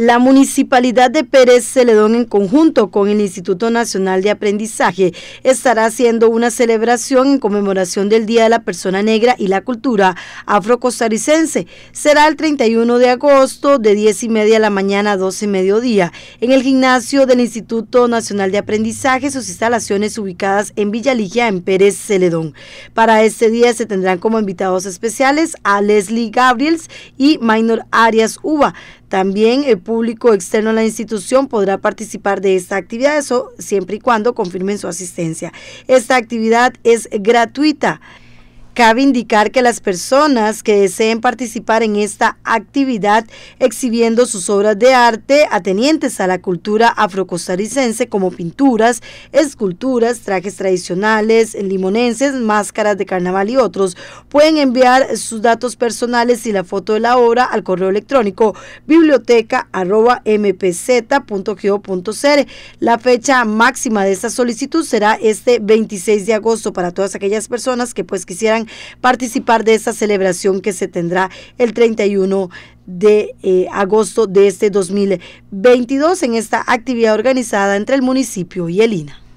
La Municipalidad de Pérez Celedón en conjunto con el Instituto Nacional de Aprendizaje estará haciendo una celebración en conmemoración del Día de la Persona Negra y la Cultura Afrocostarricense. Será el 31 de agosto de 10 y media de la mañana a 12 y mediodía en el gimnasio del Instituto Nacional de Aprendizaje, sus instalaciones ubicadas en Villa Ligia, en Pérez Celedón. Para este día se tendrán como invitados especiales a Leslie Gabriels y Minor Arias Uva. También el público externo a la institución podrá participar de esta actividad, eso siempre y cuando confirmen su asistencia. Esta actividad es gratuita. Cabe indicar que las personas que deseen participar en esta actividad exhibiendo sus obras de arte atenientes a la cultura afrocostarricense como pinturas, esculturas, trajes tradicionales, limonenses, máscaras de carnaval y otros, pueden enviar sus datos personales y la foto de la obra al correo electrónico biblioteca biblioteca.mpz.go.cr. La fecha máxima de esta solicitud será este 26 de agosto para todas aquellas personas que pues quisieran participar de esta celebración que se tendrá el 31 de eh, agosto de este 2022 en esta actividad organizada entre el municipio y el INA.